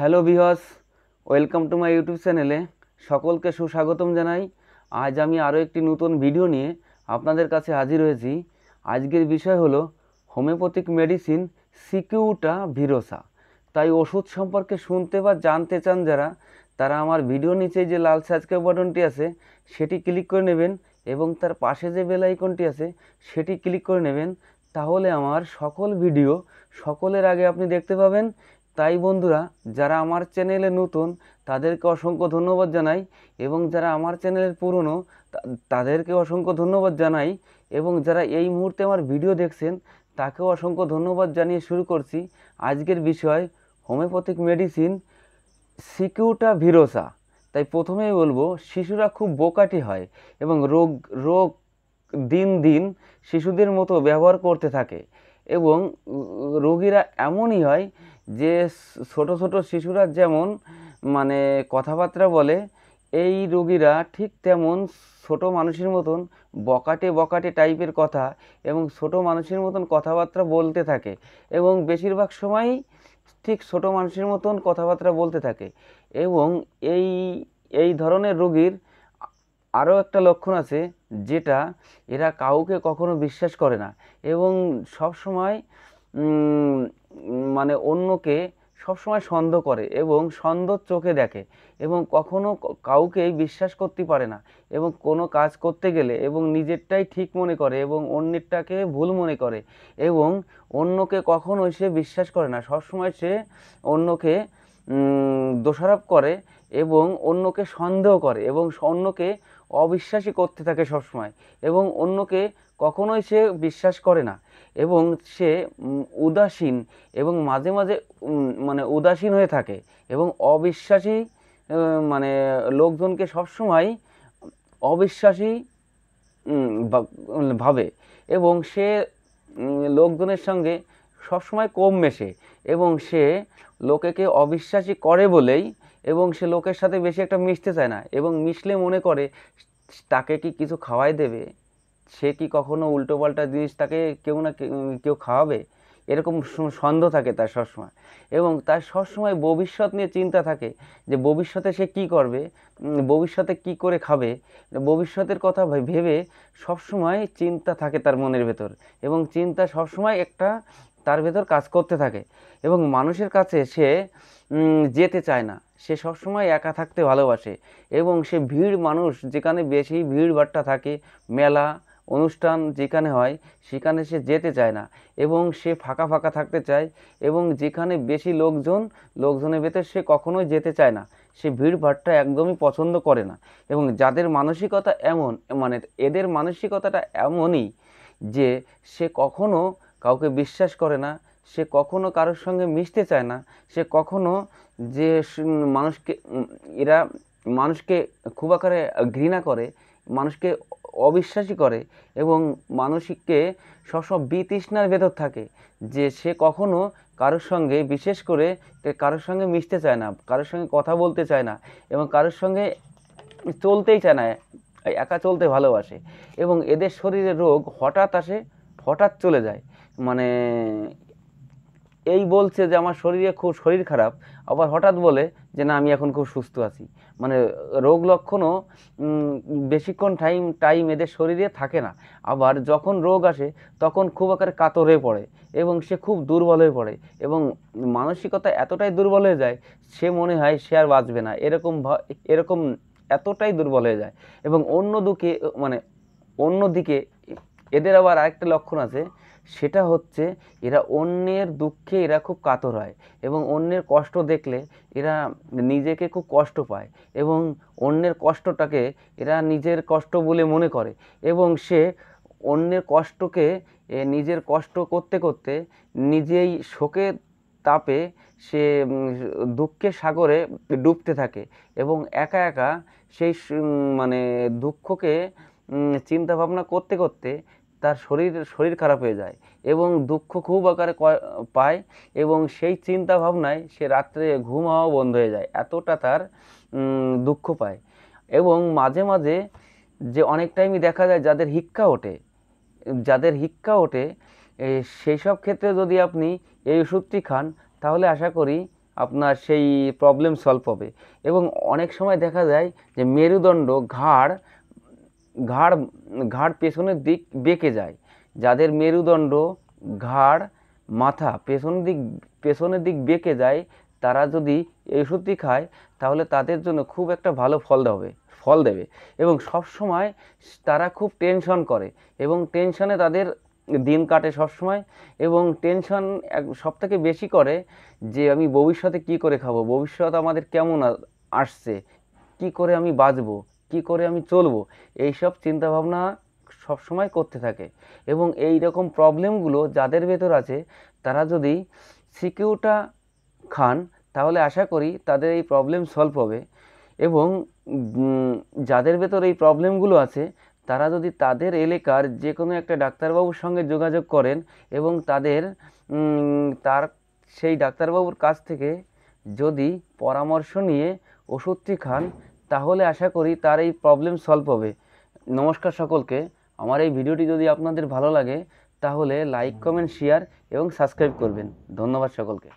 hello guys welcome to my YouTube চ্যানেলে সকলকে সুস্বাগতম জানাই আজ আমি আরও একটি নতুন ভিডিও নিয়ে আপনাদের কাছে হাজির হয়েছি আজকের বিষয় হলো হোমিওপ্যাথিক মেডিসিন সিকিউটা ভিরোসা তাই ওষুধ সম্পর্কে শুনতে বা জানতে চান যারা তারা আমার ভিডিও নিচে যে লাল সাজকে বাটনটি আছে সেটি ক্লিক করে নেবেন এবং তার পাশে যে বেল আইকনটি আছে সেটি ক্লিক করে নেবেন তাহলে আমার সকল ভিডিও সকলের আগে আপনি দেখতে পাবেন তাই বন্ধুরা যারা আমার চ্যানেলে নতুন তাদেরকে অসংখ্য ধন্যবাদ জানাই এবং যারা আমার চ্যানেলের পুরনো তাদেরকে অসংখ্য ধন্যবাদ জানাই এবং যারা এই মুহূর্তে আমার ভিডিও দেখছেন তাকেও অসংখ্য ধন্যবাদ জানিয়ে শুরু করছি আজকের বিষয় হোমিওপ্যাথিক মেডিসিন সিকিউটা ভিরোসা তাই প্রথমেই বলবো শিশুরা খুব বোকাটি হয় এবং রোগ রোগ দিন দিন শিশুদের মতো ব্যবহার করতে থাকে এবং রোগীরা এমনই হয় যে ছোট ছোট শিশুরা যেমন মানে কথাবার্তা বলে এই রোগীরা ঠিক তেমন ছোট মানুষের মতন বকাটে বকাটে টাইপের কথা এবং ছোট মানুষের মতন কথাবার্তা বলতে থাকে এবং বেশিরভাগ সময়ই ঠিক ছোট মানুষের মতন কথাবার্তা বলতে থাকে এবং এই এই ধরনের রোগীর আরও একটা লক্ষণ আছে যেটা এরা কাউকে কখনো বিশ্বাস করে না এবং সব সময় মানে অন্যকে সবসময় সন্দেহ করে এবং সন্দেহ চোখে দেখে এবং কখনও কাউকেই বিশ্বাস করতে পারে না এবং কোনো কাজ করতে গেলে এবং নিজেরটাই ঠিক মনে করে এবং অন্যেরটাকে ভুল মনে করে এবং অন্যকে কখনোই সে বিশ্বাস করে না সবসময় সে অন্যকে দোষারোপ করে এবং অন্যকে সন্দেহ করে এবং অন্যকে অবিশ্বাসী করতে থাকে সবসময় এবং অন্যকে কখনোই সে বিশ্বাস করে না এবং সে উদাসীন এবং মাঝে মাঝে মানে উদাসীন হয়ে থাকে এবং অবিশ্বাসী মানে লোকজনকে সবসময় অবিশ্বাসী ভাবে এবং সে লোকজনের সঙ্গে সবসময় কম মেশে এবং সে লোকেকে অবিশ্বাসী করে বলেই এবং সে লোকের সাথে বেশি একটা মিশতে চায় না এবং মিশলে মনে করে তাকে কি কিছু খাওয়াই দেবে সে কি কখনো উল্টো পাল্টা জিনিস তাকে কেউ না কেউ খাওয়াবে এরকম সন্দেহ থাকে তার সবসময় এবং তার সবসময় ভবিষ্যৎ নিয়ে চিন্তা থাকে যে ভবিষ্যতে সে কি করবে ভবিষ্যতে কি করে খাবে ভবিষ্যতের কথা ভেবে সবসময় চিন্তা থাকে তার মনের ভেতর এবং চিন্তা সবসময় একটা তার ভেতর কাজ করতে থাকে এবং মানুষের কাছে সে যেতে চায় না সে সবসময় একা থাকতে ভালোবাসে এবং সে ভিড় মানুষ যেখানে বেশি ভিড়ভাট্টা থাকে মেলা অনুষ্ঠান যেখানে হয় সেখানে সে যেতে চায় না এবং সে ফাঁকা ফাঁকা থাকতে চায় এবং যেখানে বেশি লোকজন লোকজনের ভেতর সে কখনোই যেতে চায় না সে ভিড়ভাড়টা একদমই পছন্দ করে না এবং যাদের মানসিকতা এমন মানে এদের মানসিকতাটা এমনই যে সে কখনো কাউকে বিশ্বাস করে না সে কখনো কারোর সঙ্গে মিশতে চায় না সে কখনো যে মানুষকে এরা মানুষকে খুব আকারে ঘৃণা করে মানুষকে অবিশ্বাসী করে এবং মানসিককে সব বিতৃষ্ণার ভেতর থাকে যে সে কখনো কারোর সঙ্গে বিশেষ করে কারোর সঙ্গে মিশতে চায় না কারোর সঙ্গে কথা বলতে চায় না এবং কারোর সঙ্গে চলতেই চায় না একা চলতে ভালোবাসে এবং এদের শরীরে রোগ হঠাৎ আসে হঠাৎ চলে যায় মানে এই বলছে যে আমার শরীরে খুব শরীর খারাপ আবার হঠাৎ বলে যে না আমি এখন খুব সুস্থ আছি মানে রোগ লক্ষণও বেশিক্ষণ টাইম টাইম এদের শরীরে থাকে না আবার যখন রোগ আসে তখন খুব আকারে কাতরে পড়ে এবং সে খুব দুর্বল হয়ে পড়ে এবং মানসিকতা এতটাই দুর্বল হয়ে যায় সে মনে হয় সে আর বাঁচবে না এরকম এরকম এতটাই দুর্বল হয়ে যায় এবং অন্য দুকে মানে অন্যদিকে এদের আবার আরেকটা লক্ষণ আছে সেটা হচ্ছে এরা অন্যের দুঃখে এরা খুব কাতর হয় এবং অন্যের কষ্ট দেখলে এরা নিজেকে খুব কষ্ট পায় এবং অন্যের কষ্টটাকে এরা নিজের কষ্ট বলে মনে করে এবং সে অন্যের কষ্টকে নিজের কষ্ট করতে করতে নিজেই শোকে তাপে সে দুঃখের সাগরে ডুবতে থাকে এবং একা একা সেই মানে দুঃখকে চিন্তা ভাবনা করতে করতে তার শরীর শরীর খারাপ হয়ে যায় এবং দুঃখ খুব আকারে পায় এবং সেই চিন্তা ভাবনায় সে রাত্রে ঘুম হওয়া বন্ধ হয়ে যায় এতটা তার দুঃখ পায় এবং মাঝে মাঝে যে অনেক টাইমই দেখা যায় যাদের হিক্কা ওঠে যাদের হিক্কা ওঠে সেই সব ক্ষেত্রে যদি আপনি এই ওষুধটি খান তাহলে আশা করি আপনার সেই প্রবলেম সলভ হবে এবং অনেক সময় দেখা যায় যে মেরুদণ্ড ঘাড় ঘাড় ঘাড় পেছনের দিক বেঁকে যায় যাদের মেরুদণ্ড ঘাড় মাথা পেছনের দিক পেছনের দিক বেঁকে যায় তারা যদি এই ওষুধটি খায় তাহলে তাদের জন্য খুব একটা ভালো ফল হবে ফল দেবে এবং সব সময় তারা খুব টেনশন করে এবং টেনশনে তাদের দিন কাটে সবসময় এবং টেনশন সব থেকে বেশি করে যে আমি ভবিষ্যতে কি করে খাবো ভবিষ্যৎ আমাদের কেমন আসছে কি করে আমি বাঁচবো কি করে আমি চলবো এইসব চিন্তাভাবনা সবসময় করতে থাকে এবং এই রকম প্রবলেমগুলো যাদের ভেতর আছে তারা যদি সিকিউটা খান তাহলে আশা করি তাদের এই প্রবলেম সলভ হবে এবং যাদের ভেতর এই প্রবলেমগুলো আছে তারা যদি তাদের এলাকার যে কোনো একটা ডাক্তারবাবুর সঙ্গে যোগাযোগ করেন এবং তাদের তার সেই ডাক্তারবাবুর কাছ থেকে যদি পরামর্শ নিয়ে ওষুধটি খান তাহলে আশা করি তার এই প্রবলেম সলভ হবে নমস্কার সকলকে আমার এই ভিডিওটি যদি আপনাদের ভালো লাগে তাহলে লাইক কমেন্ট শেয়ার এবং সাবস্ক্রাইব করবেন ধন্যবাদ সকলকে